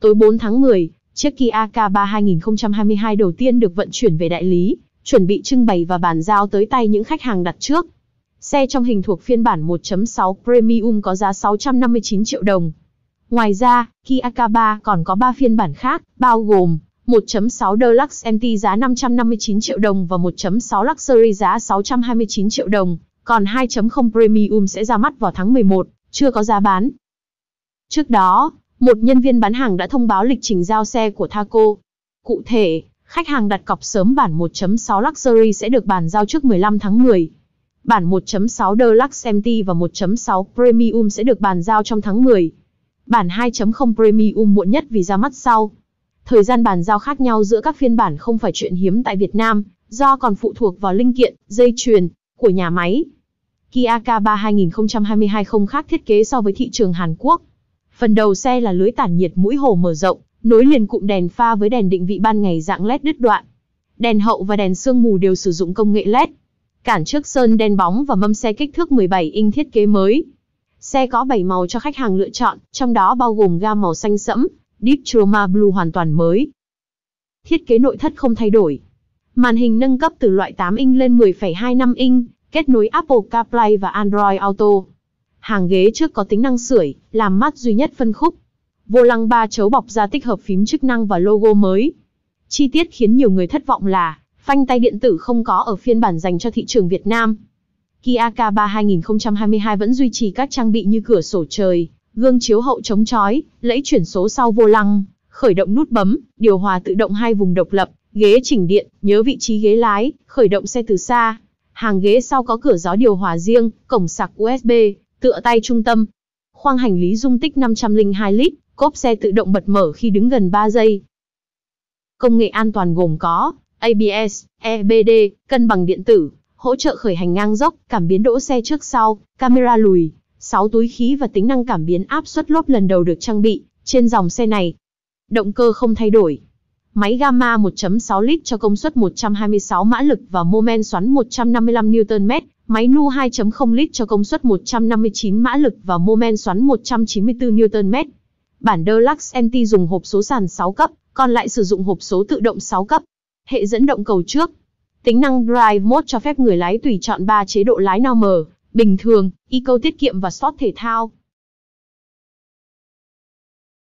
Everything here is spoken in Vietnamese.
Tối 4 tháng 10, chiếc Kia K3 2022 đầu tiên được vận chuyển về đại lý, chuẩn bị trưng bày và bàn giao tới tay những khách hàng đặt trước. Xe trong hình thuộc phiên bản 1.6 Premium có giá 659 triệu đồng. Ngoài ra, Kia K3 còn có 3 phiên bản khác, bao gồm 1.6 Deluxe MT giá 559 triệu đồng và 1.6 Luxury giá 629 triệu đồng, còn 2.0 Premium sẽ ra mắt vào tháng 11, chưa có giá bán. Trước đó, một nhân viên bán hàng đã thông báo lịch trình giao xe của Thaco. Cụ thể, khách hàng đặt cọc sớm bản 1.6 Luxury sẽ được bàn giao trước 15 tháng 10. Bản 1.6 Deluxe MT và 1.6 Premium sẽ được bàn giao trong tháng 10. Bản 2.0 Premium muộn nhất vì ra mắt sau. Thời gian bàn giao khác nhau giữa các phiên bản không phải chuyện hiếm tại Việt Nam, do còn phụ thuộc vào linh kiện, dây chuyền của nhà máy. Kia K3 2022 không khác thiết kế so với thị trường Hàn Quốc, Phần đầu xe là lưới tản nhiệt mũi hồ mở rộng, nối liền cụm đèn pha với đèn định vị ban ngày dạng LED đứt đoạn. Đèn hậu và đèn sương mù đều sử dụng công nghệ LED. Cản trước sơn đen bóng và mâm xe kích thước 17 inch thiết kế mới. Xe có 7 màu cho khách hàng lựa chọn, trong đó bao gồm gam màu xanh sẫm, Deep Chroma Blue hoàn toàn mới. Thiết kế nội thất không thay đổi. Màn hình nâng cấp từ loại 8 inch lên 10,25 inch, kết nối Apple CarPlay và Android Auto. Hàng ghế trước có tính năng sưởi, làm mát duy nhất phân khúc. Vô lăng ba chấu bọc ra tích hợp phím chức năng và logo mới. Chi tiết khiến nhiều người thất vọng là phanh tay điện tử không có ở phiên bản dành cho thị trường Việt Nam. Kia K3 2022 vẫn duy trì các trang bị như cửa sổ trời, gương chiếu hậu chống chói, lẫy chuyển số sau vô lăng, khởi động nút bấm, điều hòa tự động hai vùng độc lập, ghế chỉnh điện, nhớ vị trí ghế lái, khởi động xe từ xa. Hàng ghế sau có cửa gió điều hòa riêng, cổng sạc USB, tựa tay trung tâm. Khoang hành lý dung tích 502 lít, cốp xe tự động bật mở khi đứng gần 3 giây. Công nghệ an toàn gồm có ABS, EBD, cân bằng điện tử, hỗ trợ khởi hành ngang dốc, cảm biến đỗ xe trước sau, camera lùi, 6 túi khí và tính năng cảm biến áp suất lốp lần đầu được trang bị trên dòng xe này. Động cơ không thay đổi. Máy Gamma 1.6 lít cho công suất 126 mã lực và mô men xoắn 155 Nm, Máy nu 2.0 lít cho công suất 159 mã lực và mô men xoắn 194 Nm. Bản Deluxe MT dùng hộp số sàn 6 cấp, còn lại sử dụng hộp số tự động 6 cấp. Hệ dẫn động cầu trước. Tính năng Drive Mode cho phép người lái tùy chọn 3 chế độ lái normal, bình thường, eco tiết kiệm và sport thể thao.